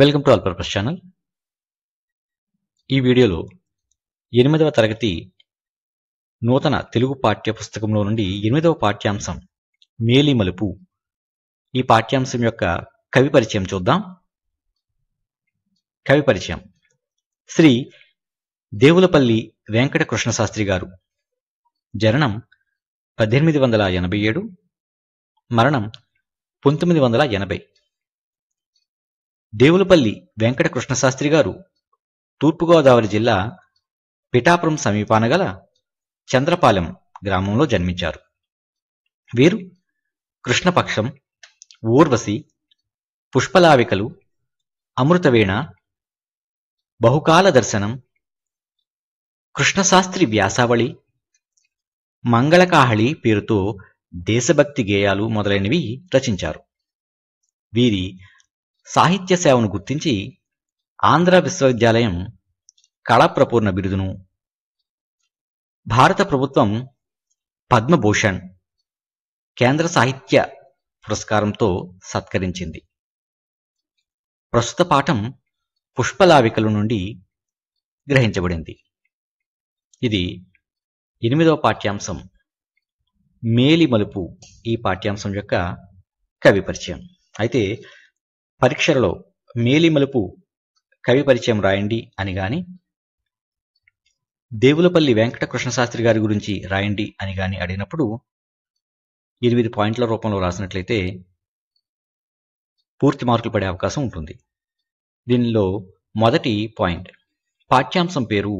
welcome to all purpose channel ఈ వీడియోలో ఎనిమిదవ తరగతి నూతన తెలుగు పాఠ్య పుస్తకంలో నుండి ఎనిమిదవ పాఠ్యాంశం మేలి మలుపు ఈ పాఠ్యాంశం యొక్క కవి పరిచయం చూద్దాం కవి పరిచయం శ్రీ దేవులపల్లి వెంకట కృష్ణశాస్త్రి గారు జననం పద్దెనిమిది వందల ఎనభై ఏడు మరణం పంతొమ్మిది వందల ఎనభై దేవులపల్లి వెంకటకృష్ణశాస్త్రి గారు తూర్పుగోదావరి జిల్లా పిఠాపురం సమీపాన గల చంద్రపాలెం గ్రామంలో జన్మించారు వీరు కృష్ణపక్షం ఊర్వశి పుష్పలావికలు అమృతవీణ బహుకాల దర్శనం కృష్ణశాస్త్రి వ్యాసావళి మంగళకాహళి పేరుతో దేశభక్తి గేయాలు మొదలైనవి రచించారు వీరి సాహిత్య సేవను గుర్తించి ఆంధ్ర విశ్వవిద్యాలయం కళాప్రపూర్ణ బిరుదును భారత ప్రభుత్వం పద్మభూషణ్ కేంద్ర సాహిత్య పురస్కారంతో సత్కరించింది ప్రస్తుత పాఠం పుష్పలావికల నుండి గ్రహించబడింది ఇది ఎనిమిదవ పాఠ్యాంశం మేలి మలుపు ఈ పాఠ్యాంశం యొక్క కవి పరిచయం అయితే పరీక్షలలో మేలిమలుపు కవి పరిచయం రాయండి అని గాని దేవులపల్లి వెంకట శాస్త్రి గారి గురించి రాయండి అని గాని అడిగినప్పుడు ఎనిమిది పాయింట్ల రూపంలో రాసినట్లయితే పూర్తి మార్కులు పడే అవకాశం ఉంటుంది దీనిలో మొదటి పాయింట్ పాఠ్యాంశం పేరు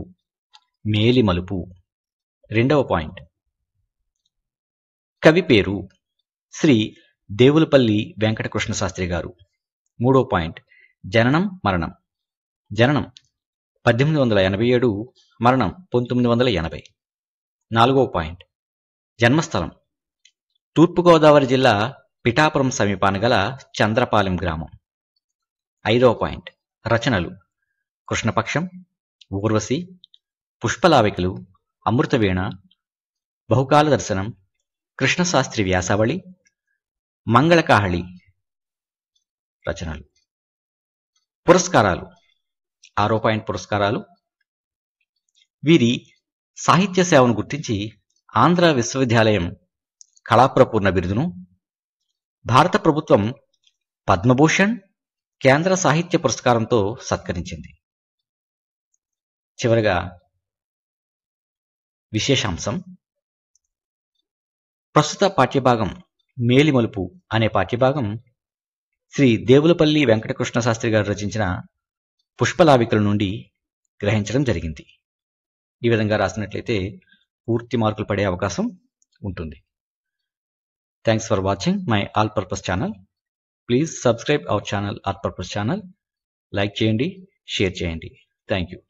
మేలిమలుపు రెండవ పాయింట్ కవి పేరు శ్రీ దేవులపల్లి వెంకటకృష్ణ శాస్త్రి గారు మూడో పాయింట్ జననం మరణం జననం పద్దెనిమిది వందల ఎనభై ఏడు మరణం పంతొమ్మిది వందల ఎనభై నాలుగో పాయింట్ జన్మస్థలం తూర్పుగోదావరి జిల్లా పిఠాపురం సమీపాన గల చంద్రపాలెం గ్రామం ఐదవ పాయింట్ రచనలు కృష్ణపక్షం ఊర్వశి పుష్పలావికలు అమృతవీణ బహుకాల దర్శనం కృష్ణశాస్త్రి వ్యాసావళి మంగళకాహళి రచనలు పురస్కారాలు ఆరో పాయింట్ పురస్కారాలు వీరి సాహిత్య సేవను గుర్తించి ఆంధ్ర విశ్వవిద్యాలయం కళాప్రపూర్ణ బిరుదును భారత ప్రభుత్వం పద్మభూషణ్ కేంద్ర సాహిత్య పురస్కారంతో సత్కరించింది చివరగా విశేషాంశం ప్రస్తుత పాఠ్యభాగం మేలిమలుపు అనే పాఠ్యభాగం శ్రీ దేవులపల్లి వెంకటకృష్ణ శాస్త్రి గారు రచించిన పుష్పలావికల నుండి గ్రహించడం జరిగింది ఈ విధంగా రాసినట్లయితే పూర్తి మార్కులు పడే అవకాశం ఉంటుంది thanks for watching my all purpose channel please subscribe our channel all purpose channel like చేయండి షేర్ చేయండి థ్యాంక్ యూ